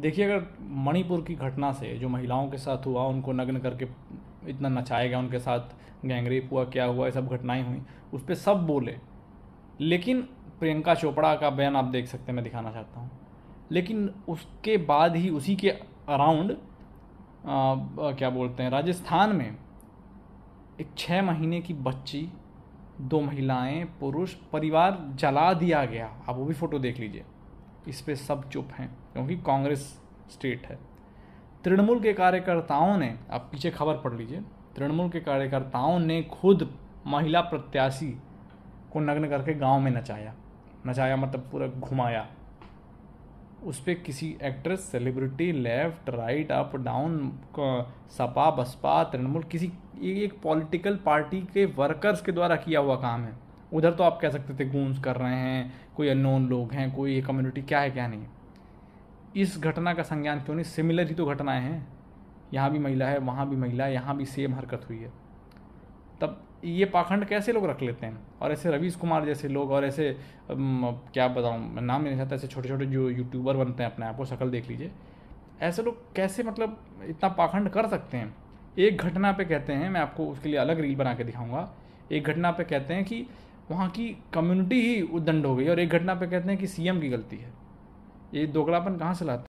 देखिए अगर मणिपुर की घटना से जो महिलाओं के साथ हुआ उनको नग्न करके इतना नचाया गया उनके साथ गैंगरेप हुआ क्या हुआ ये सब घटनाएं हुई उस पर सब बोले लेकिन प्रियंका चोपड़ा का बयान आप देख सकते हैं मैं दिखाना चाहता हूँ लेकिन उसके बाद ही उसी के अराउंड क्या बोलते हैं राजस्थान में एक छः महीने की बच्ची दो महिलाएं पुरुष परिवार जला दिया गया आप वो भी फ़ोटो देख लीजिए इस पर सब चुप हैं क्योंकि कांग्रेस स्टेट है तृणमूल के कार्यकर्ताओं ने आप पीछे खबर पढ़ लीजिए तृणमूल के कार्यकर्ताओं ने खुद महिला प्रत्याशी को नग्न करके गांव में नचाया नचाया मतलब पूरा घुमाया उस पर किसी actress celebrity left right up down Sapa Basapa Trinamool किसी एक पॉलिटिकल पार्टी के वर्कर्स के द्वारा किया हुआ काम है उधर तो आप कह सकते थे गूंज कर रहे हैं कोई अननोन लोग हैं कोई ये कम्युनिटी क्या है क्या नहीं इस घटना का संज्ञान क्यों नहीं सिमिलर ही तो घटनाएं हैं यहाँ भी महिला है वहाँ भी महिला है यहाँ भी सेम हरकत हुई है तब ये पाखंड कैसे लोग रख लेते हैं और ऐसे रवीश कुमार जैसे लोग और ऐसे क्या बताऊँ नाम नहीं चाहता ऐसे छोटे छोटे जो यूट्यूबर बनते हैं अपने आप को शक्ल देख लीजिए ऐसे लोग कैसे मतलब इतना पाखंड कर सकते हैं एक घटना पे कहते हैं मैं आपको उसके लिए अलग रील बना के दिखाऊंगा एक घटना पे कहते हैं कि वहाँ की कम्युनिटी ही उद्दंड हो गई और एक घटना पे कहते हैं कि सीएम की गलती है ये दोगलापन कहाँ से लाते